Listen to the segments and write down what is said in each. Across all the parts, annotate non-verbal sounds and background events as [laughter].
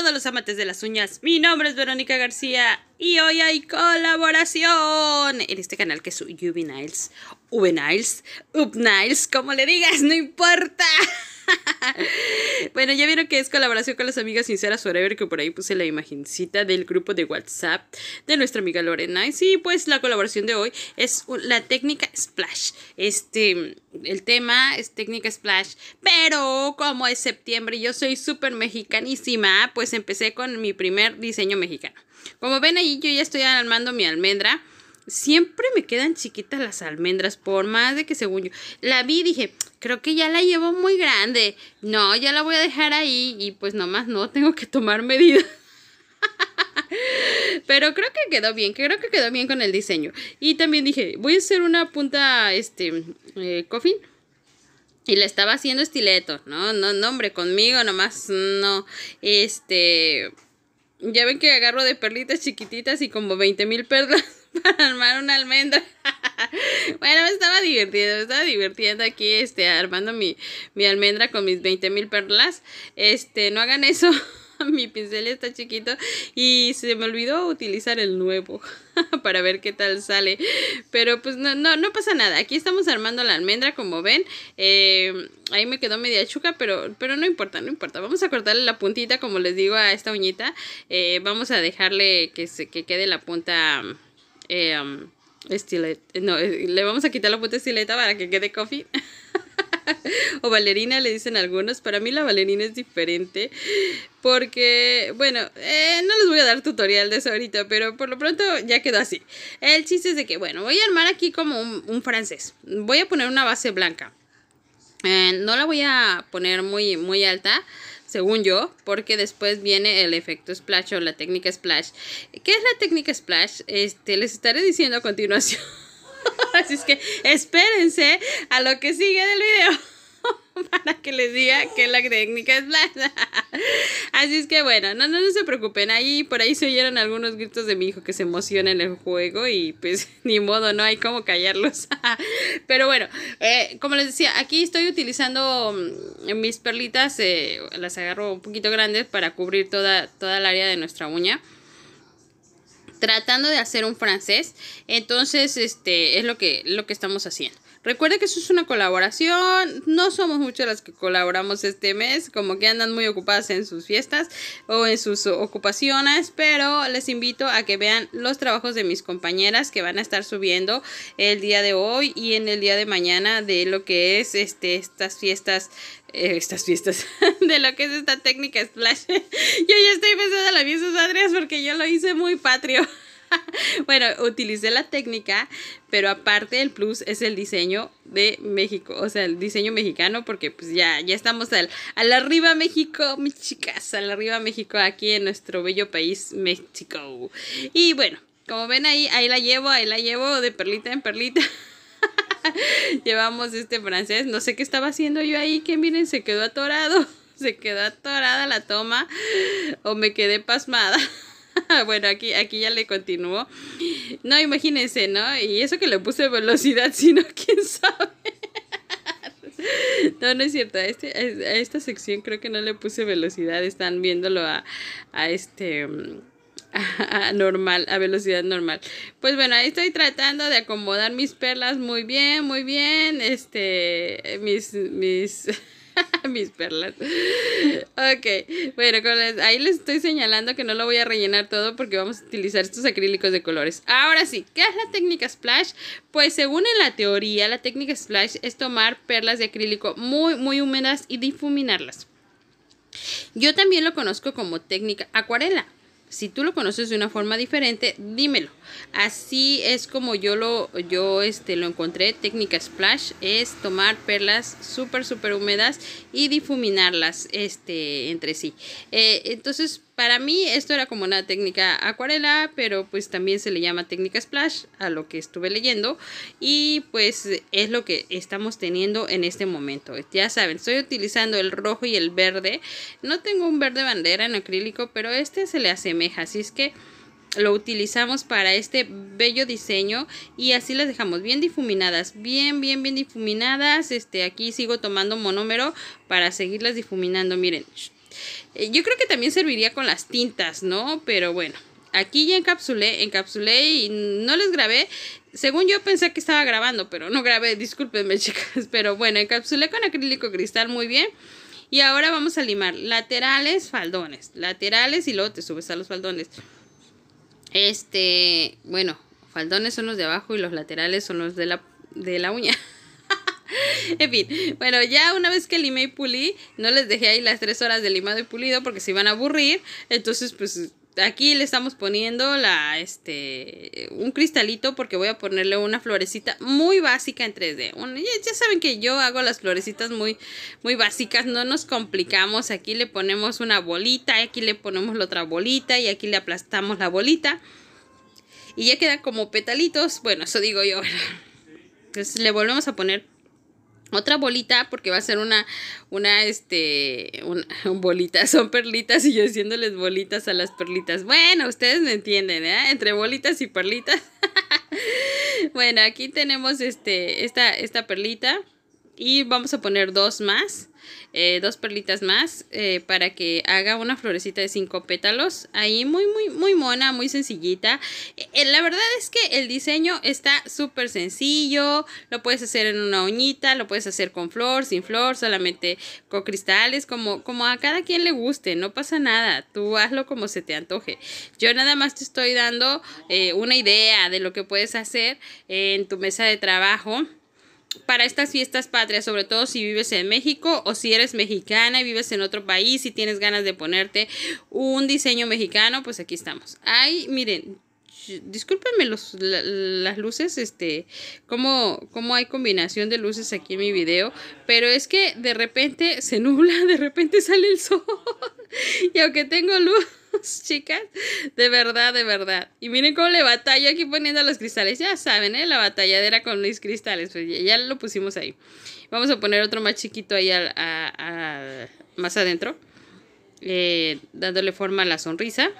todos los amantes de las uñas, mi nombre es Verónica García y hoy hay colaboración en este canal que es UV Niles, Up Niles, como le digas, no importa. [laughs] [laughs] bueno, ya vieron que es colaboración con las amigas sinceras forever, que por ahí puse la imagencita del grupo de WhatsApp de nuestra amiga Lorena. Y sí, pues la colaboración de hoy es la técnica Splash. Este, el tema es técnica Splash, pero como es septiembre y yo soy súper mexicanísima, pues empecé con mi primer diseño mexicano. Como ven ahí, yo ya estoy armando mi almendra siempre me quedan chiquitas las almendras, por más de que según yo. La vi dije, creo que ya la llevo muy grande. No, ya la voy a dejar ahí y pues nomás no, [laughs] tengo que tomar medidas. [laughs] Pero creo que quedó bien, creo que quedó bien con el diseño. Y también dije, voy a hacer una punta, este, eh, Y la estaba haciendo estileto, ¿no? No, no, hombre, conmigo nomás, no. Este, ya ven que agarro de perlitas chiquititas y como 20 mil perlas. [laughs] para [laughs] armar una almendra. [laughs] bueno, me estaba divirtiendo, me estaba divirtiendo aquí, este, armando mi, almendra con mis 20 mil perlas. Este, no hagan eso. [laughs] mi pincel está chiquito y se me olvidó utilizar el nuevo para ver qué tal sale. Pero pues no, no, no pasa nada. Aquí estamos armando la almendra, como ven. Em, ahí me quedó media chuca, pero, pero no importa, no importa. Vamos a cortarle la puntita, como les digo, a esta uñita. Eh, vamos a dejarle que, se, que quede la punta... Em, estileta. No, eh, le vamos a quitar la puta estileta para que quede coffee. [laughs] o bailarina le dicen algunos. Para mí la bailarina es diferente porque, bueno, eh, no les voy a dar tutorial de eso ahorita, pero por lo pronto ya quedó así. El chiste es de que, bueno, voy a armar aquí como un, francés. Voy a poner una base blanca. Eh, no la voy a poner muy, muy alta según yo, porque después viene el efecto splash o la técnica splash. ¿Qué es la técnica splash? Este, les estaré diciendo a continuación. [laughs] Así es que espérense a lo que sigue del video. [laughs] para que les diga que la técnica es blanda. Así es que bueno, no, no, no se preocupen. Ahí por ahí se oyeron algunos gritos de mi hijo que se emociona en el juego y pues [laughs] ni modo, no hay cómo callarlos. [laughs] Pero bueno, eh, como les decía, aquí estoy utilizando mm, mis perlitas, eh, las agarro un poquito grandes para cubrir toda, toda el área de nuestra uña tratando de hacer un francés. Entonces, este es lo que, lo que estamos haciendo. Recuerda que eso es una colaboración. No somos muchas las que colaboramos este mes, como que andan muy ocupadas en sus fiestas o en sus ocupaciones, pero les invito a que vean los trabajos de mis compañeras que van a estar subiendo el día de hoy y en el día de mañana de lo que es este, estas fiestas eh, estas fiestas [laughs] de lo que es esta técnica splash. [laughs] Yo ya estoy pensando en las fiestas patrias porque yo lo hice muy patrio. [laughs] bueno, utilicé la técnica, pero aparte el plus es el diseño de México, o sea, el diseño mexicano, porque pues ya, ya estamos al, al arriba México, mis chicas, al arriba México, aquí en nuestro bello país, México. Y bueno, como ven ahí, ahí la llevo, ahí la llevo de perlita en perlita. [laughs] Llevamos este francés, no sé qué estaba haciendo yo ahí, que miren, se quedó atorado, [laughs] se quedó atorada la toma o me quedé pasmada. [laughs] bueno, aquí, aquí ya le continuó. No, imagínense, ¿no? Y eso que le puse velocidad, [laughs] sino quién sabe. No, no es cierto. A, este, esta sección creo que no le puse velocidad. Están viéndolo a, a este. Mm, [laughs] normal, a velocidad normal. Pues bueno, ahí estoy tratando de acomodar mis perlas muy bien, muy bien. Este, mis, mis, [laughs] Mis perlas. Ok, bueno, ahí les estoy señalando que no lo voy a rellenar todo porque vamos a utilizar estos acrílicos de colores. Ahora sí, ¿qué es la técnica splash? Pues según en la teoría, la técnica splash es tomar perlas de acrílico muy, muy húmedas y difuminarlas. Yo también lo conozco como técnica acuarela si tú lo conoces de una forma diferente, dímelo. Así es como yo lo, yo este, lo encontré. Técnica splash es tomar perlas súper, súper húmedas y difuminarlas este, entre sí. Eh, entonces, para mí esto era como una técnica acuarela, pero pues también se le llama técnica splash a lo que estuve leyendo. Y pues es lo que estamos teniendo en este momento. Ya saben, estoy utilizando el rojo y el verde. No tengo un verde bandera en acrílico, pero este se le hace Así es que lo utilizamos para este bello diseño y así las dejamos bien difuminadas bien bien bien difuminadas este aquí sigo tomando monómero para seguirlas difuminando miren eh, yo creo que también serviría con las tintas no pero bueno aquí ya encapsulé encapsulé y no les grabé según yo pensé que estaba grabando pero no grabé [laughs] discúlpenme chicas pero bueno encapsulé con acrílico cristal muy bien y ahora vamos a limar laterales, faldones, laterales y luego te subes a los faldones. Este, bueno, faldones son los de abajo y los laterales son los de la, de la uña. [laughs] en fin, bueno, ya una vez que limé y pulí, no les dejé ahí las tres horas de limado y pulido porque se iban a aburrir. Entonces, pues aquí le estamos poniendo la este un cristalito porque voy a ponerle una florecita muy básica en 3D. ya, saben que yo hago las florecitas muy muy básicas, no nos complicamos. Aquí le ponemos una bolita, aquí le ponemos la otra bolita y aquí le aplastamos la bolita. Y ya queda como petalitos, bueno, eso digo yo. Entonces le volvemos a poner otra bolita porque va a ser una una este una, [laughs] bolita son perlitas y yo haciéndoles bolitas a las perlitas bueno ustedes me entienden ¿eh? entre bolitas y perlitas [laughs] bueno aquí tenemos este esta esta perlita y vamos a poner dos más, eh, dos perlitas más eh, para que haga una florecita de cinco pétalos. Ahí muy, muy, muy mona, muy sencillita. Eh, la verdad es que el diseño está súper sencillo. Lo puedes hacer en una uñita, lo puedes hacer con flor, sin flor, solamente con cristales, como, como a cada quien le guste. No pasa nada, tú hazlo como se te antoje. Yo nada más te estoy dando una idea de lo que puedes hacer en tu mesa de trabajo para estas fiestas patrias, sobre todo si vives en México o si eres mexicana y vives en otro país y tienes ganas de ponerte un diseño mexicano, pues aquí estamos. Ay, miren, discúlpenme los, las luces, este, como cómo hay combinación de luces aquí en mi video, pero es que de repente se [laughs] nubla, de repente sale el sol y aunque tengo luz... [laughs] chicas. De verdad, de verdad. Y miren cómo le batalla aquí poniendo los cristales. Ya saben, ¿eh? La batalladera con los cristales. Pues ya, lo pusimos ahí. Vamos a poner otro más chiquito ahí más adentro. Eh, dándole forma a la sonrisa.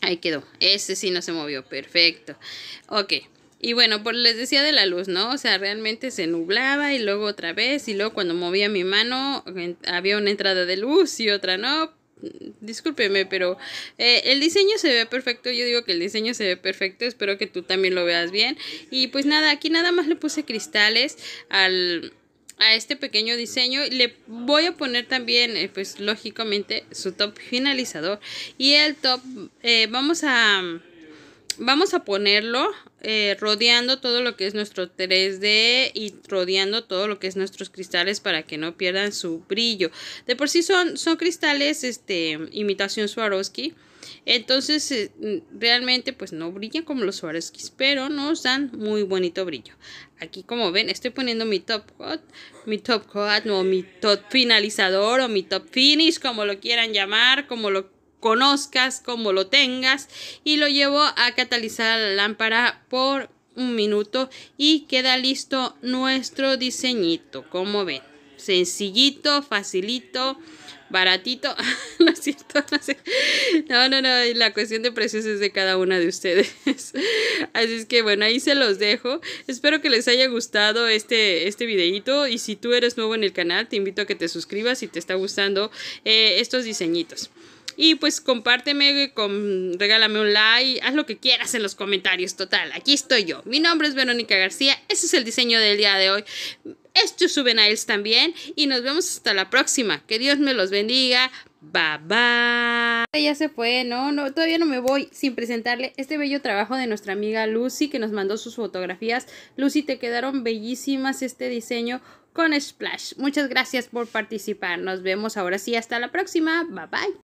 Ahí quedó. Ese sí no se movió. Perfecto. Ok. Y bueno, pues les decía de la luz, ¿no? O sea, realmente se nublaba y luego otra vez y luego cuando movía mi mano había una entrada de luz y otra no, discúlpeme, pero eh, el diseño se ve perfecto, yo digo que el diseño se ve perfecto, espero que tú también lo veas bien. Y pues nada, aquí nada más le puse cristales al a este pequeño diseño le voy a poner también eh, pues lógicamente su top finalizador y el top eh, vamos a Vamos a ponerlo eh, rodeando todo lo que es nuestro 3D y rodeando todo lo que es nuestros cristales para que no pierdan su brillo. De por sí son, son cristales este, imitación Swarovski. Entonces eh, realmente pues no brillan como los Swarovski, pero nos dan muy bonito brillo. Aquí como ven estoy poniendo mi top coat, mi top coat o mi top finalizador o mi top finish como lo quieran llamar, como lo conozcas, como lo tengas, y lo llevo a catalizar la lámpara por un minuto y queda listo nuestro diseñito, como ven. Sencillito, facilito, baratito. [laughs] [laughs] no no No, la cuestión de precios es de cada una de ustedes. [laughs] Así es que bueno, ahí se los dejo. Espero que les haya gustado este, este videito y si tú eres nuevo en el canal, te invito a que te suscribas si te está gustando eh, estos diseñitos. Y pues compárteme, regálame un like, haz lo que quieras en los comentarios. Total, aquí estoy yo. Mi nombre es Verónica García. Ese es el diseño del día de hoy. Esto suben a ellos también. Y nos vemos hasta la próxima. Que Dios me los bendiga. Bye bye. Ya se fue, no, no, todavía no me voy sin presentarle este bello trabajo de nuestra amiga Lucy que nos mandó sus fotografías. Lucy, te quedaron bellísimas este diseño con Splash. Muchas gracias por participar. Nos vemos ahora sí, hasta la próxima. Bye bye.